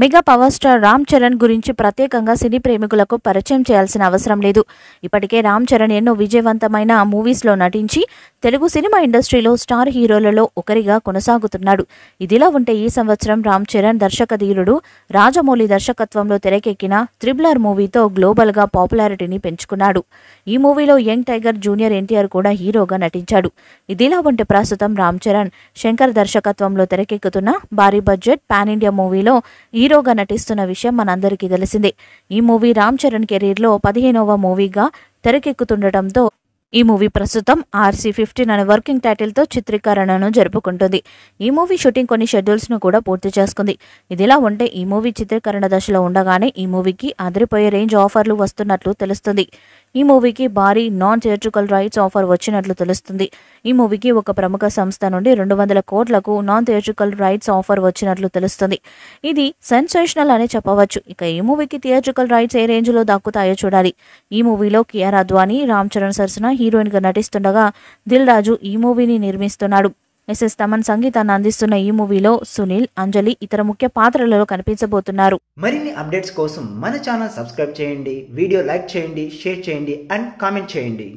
mega power star Ram Charan గురించి ప్రత్యేకంగా సినీ ప్రేమికులకు పరిచయం చేయాల్సిన అవసరం లేదు ఇప్పటికే రామ్ చరణ్ ఎన్నో విజయవంతమైన మూవీస్లో నటించి తెలుగు సినిమా ఇండస్ట్రీలో స్టార్ హీరోలలో ఒకరిగా కొనసాగుతున్నాడు ఇదిలా ఉంటే ఈ సంవత్సరం రామ్ చరణ్ దర్శకధీరుడు రాజమౌళి దర్శకత్వంలో తెరకెక్కిన త్రిబులర్ మూవీతో గ్లోబల్గా పాపులారిటీని పెంచుకున్నాడు ఈ మూవీలో యంగ్ టైగర్ జూనియర్ ఎన్టీఆర్ కూడా హీరోగా నటించాడు ఇదిలా ఉంటే ప్రస్తుతం రామ్ చరణ్ శంకర్ దర్శకత్వంలో తెరకెక్కుతున్న భారీ బడ్జెట్ పాన్ ఇండియా మూవీలో హీరోగా నటిస్తున్న విషయం మనందరికీ తెలిసిందే ఈ మూవీ రామ్ చరణ్ కెరీర్లో పదిహేనవ మూవీగా తెరకెక్కుతుండటంతో ఈ మూవీ ప్రస్తుతం ఆర్సీ ఫిఫ్టీన్ అనే వర్కింగ్ టైటిల్తో చిత్రీకరణను జరుపుకుంటుంది ఈ మూవీ షూటింగ్ కొన్ని షెడ్యూల్స్ను కూడా పూర్తి చేసుకుంది ఇదిలా ఉంటే ఈ మూవీ చిత్రీకరణ దశలో ఉండగానే ఈ మూవీకి అదిరిపోయే రేంజ్ ఆఫర్లు వస్తున్నట్లు తెలుస్తుంది ఈ మూవీకి భారీ నాన్ థియేట్రికల్ రైట్స్ ఆఫర్ వచ్చినట్లు తెలుస్తుంది ఈ మూవీకి ఒక ప్రముఖ సంస్థ నుండి రెండు వందల కోట్లకు నాన్ థియేట్రికల్ రైట్స్ ఆఫర్ వచ్చినట్లు తెలుస్తుంది ఇది సెన్సేషనల్ అని చెప్పవచ్చు ఇక ఈ మూవీకి థియేట్రికల్ రైట్స్ ఏ రేంజ్లో దక్కుతాయో చూడాలి ఈ మూవీలో కియార్ అద్వానీ రామ్ చరణ్ సరసన హీరోయిన్గా నటిస్తుండగా దిల్ రాజు ఈ మూవీని నిర్మిస్తున్నాడు ఎస్ఎస్ తమన్ సంగీతాన్ని అందిస్తున్న ఈ మూవీలో సునీల్ అంజలి ఇతర ముఖ్య పాత్రలలో కనిపించబోతున్నారు మరిన్ని అప్డేట్స్ కోసం మన ఛానల్ సబ్స్క్రైబ్ చేయండి వీడియో లైక్ చేయండి షేర్ చేయండి అండ్ కామెంట్ చేయండి